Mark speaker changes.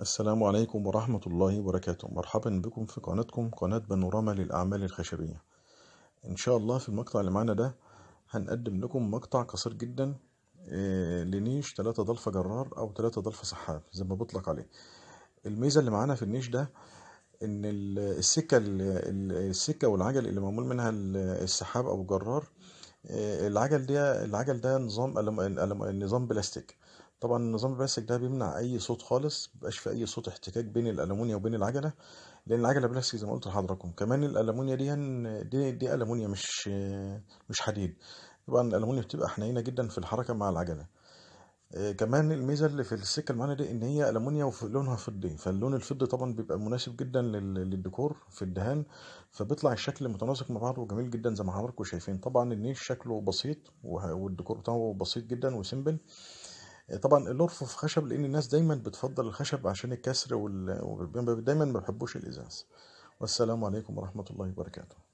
Speaker 1: السلام
Speaker 2: عليكم ورحمة الله وبركاته مرحبا بكم في قناتكم قناة بانوراما للأعمال الخشبية إن شاء الله في المقطع اللي معانا ده هنقدم لكم مقطع قصير جدا آه، لنيش ثلاثة ضلفة جرار أو ثلاثة ضلفة سحاب زي ما بطلق عليه الميزة اللي معانا في النيش ده إن السكة السكة والعجل اللي معمول منها السحاب أو الجرار آه، العجل ده العجل ده نظام نظام بلاستيك طبعا النظام البلاستيك ده بيمنع اي صوت خالص مبيبقاش في اي صوت احتكاك بين الالومنيا وبين العجله لان العجله بلاستيك زي ما قلت لحضراتكم كمان الالومنيا دي دي, دي الومنيا مش مش حديد طبعا الالومنيا بتبقى حنينه جدا في الحركه مع العجله آه، كمان الميزه اللي في السكه المعنى دي ان هي الومنيا ولونها فضي فاللون الفضي طبعا بيبقى مناسب جدا للديكور في الدهان فبيطلع الشكل متناسق مع بعضه وجميل جدا زي ما حضراتكم شايفين طبعا النيش شكله بسيط والديكور بتاعه بسيط جدا وسيمبل طبعا الأرفف خشب لأن الناس دايما بتفضل الخشب عشان الكسر وال... دايما ما بيحبوش الإزاز والسلام عليكم ورحمة الله وبركاته